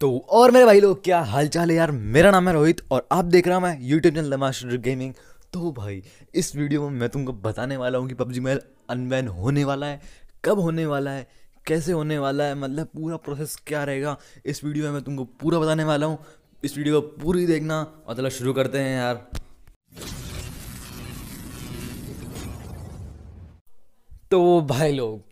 तो और मेरे भाई लोग क्या हालचाल है यार मेरा नाम है रोहित और आप देख रहा हूँ मैं यूट्यूब चैनल मास्टर गेमिंग तो भाई इस वीडियो में मैं तुमको बताने वाला हूँ कि पबजी मेल अनबैन होने वाला है कब होने वाला है कैसे होने वाला है मतलब पूरा प्रोसेस क्या रहेगा इस वीडियो में मैं तुमको पूरा बताने वाला हूँ इस वीडियो को पूरी देखना और चलो शुरू करते हैं यार तो भाई लोग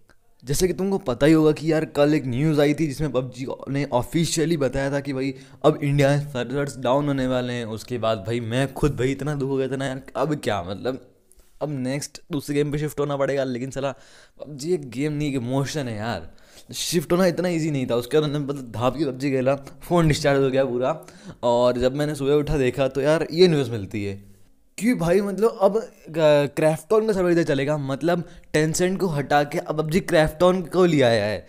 जैसे कि तुमको पता ही होगा कि यार कल एक न्यूज़ आई थी जिसमें पबजी ने ऑफिशियली बताया था कि भाई अब इंडिया सर्वर्स डाउन होने वाले हैं उसके बाद भाई मैं खुद भाई इतना दुख हो गया था ना यार अब क्या मतलब अब नेक्स्ट दूसरे गेम पे शिफ्ट होना पड़ेगा लेकिन चला पबजी एक गेम नहीं एक इमोशन है यार शिफ्ट होना इतना ईजी नहीं था उसके बाद मैंने मतलब धाप की पबजी खेला फ़ोन डिस्चार्ज हो गया पूरा और जब मैंने सुबह उठा देखा तो यार ये न्यूज़ मिलती है कि भाई मतलब अब क्रैफ्टॉन का सर्वर इधर चलेगा मतलब टेंसेंट को हटा के अब अब जी क्रैफ्टॉन को लिया आया है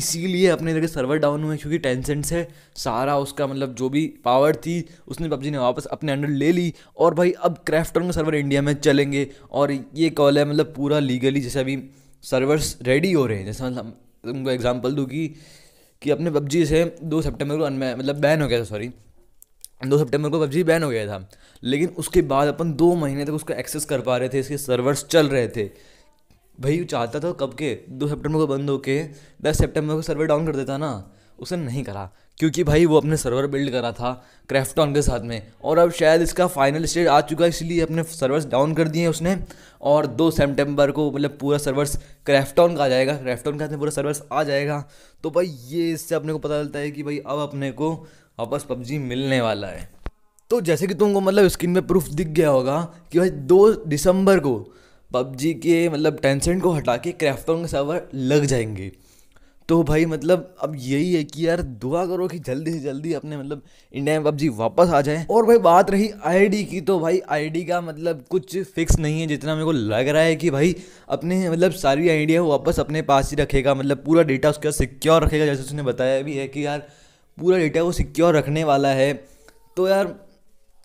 इसीलिए अपने इधर के सर्वर डाउन हुए क्योंकि टेंसेंट से सारा उसका मतलब जो भी पावर थी उसने पबजी ने वापस अपने अंडर ले ली और भाई अब क्रैफ्टॉन का सर्वर इंडिया में चलेंगे और ये कॉल है मतलब पूरा लीगली जैसे अभी सर्वर्स रेडी हो रहे हैं जैसे मतलब तुमको एग्जाम्पल दूँ कि, कि अपने पबजी से दो सेप्टेम्बर को मतलब बैन हो गया था सॉरी दो सितंबर को पबजी बैन हो गया था लेकिन उसके बाद अपन दो महीने तक उसको एक्सेस कर पा रहे थे इसके सर्वर्स चल रहे थे भाई चाहता था कब के दो सितंबर को बंद होके दस सितंबर को सर्वर डाउन कर देता ना उसने नहीं करा क्योंकि भाई वो अपने सर्वर बिल्ड करा था क्रैफ्टॉन के साथ में और अब शायद इसका फाइनल स्टेज आ चुका है इसलिए अपने सर्वर्स डाउन कर दिए उसने और दो सितंबर को मतलब पूरा सर्वर्स क्रैफ्टॉन का आ जाएगा के साथ में पूरा सर्वर्स आ जाएगा तो भाई ये इससे अपने को पता चलता है कि भाई अब अपने को वापस पबजी मिलने वाला है तो जैसे कि तुमको मतलब स्क्रीन पे प्रूफ दिख गया होगा कि भाई दो दिसंबर को पबजी के मतलब टेंसेंट को हटा के क्राफ्टों के सर्वर लग जाएंगे तो भाई मतलब अब यही है कि यार दुआ करो कि जल्दी से जल्दी अपने मतलब इंडिया में पबजी वापस आ जाए और भाई बात रही आईडी की तो भाई आईडी का मतलब कुछ फिक्स नहीं है जितना मेरे को लग रहा है कि भाई अपने मतलब सारी वो वापस अपने पास ही रखेगा मतलब पूरा डेटा उसका सिक्योर रखेगा जैसे उसने बताया भी है कि यार पूरा डेटा वो सिक्योर रखने वाला है तो यार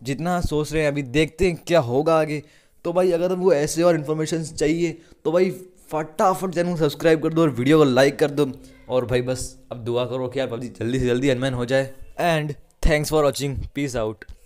जितना सोच रहे हैं अभी देखते हैं क्या होगा आगे तो भाई अगर वो ऐसे और इन्फॉर्मेशन चाहिए तो भाई फटाफट चैनल को सब्सक्राइब कर दो और वीडियो को लाइक कर दो और भाई बस अब दुआ करो कि यार पबजी जल्दी से जल्दी अनमैन हो जाए and thanks for watching peace out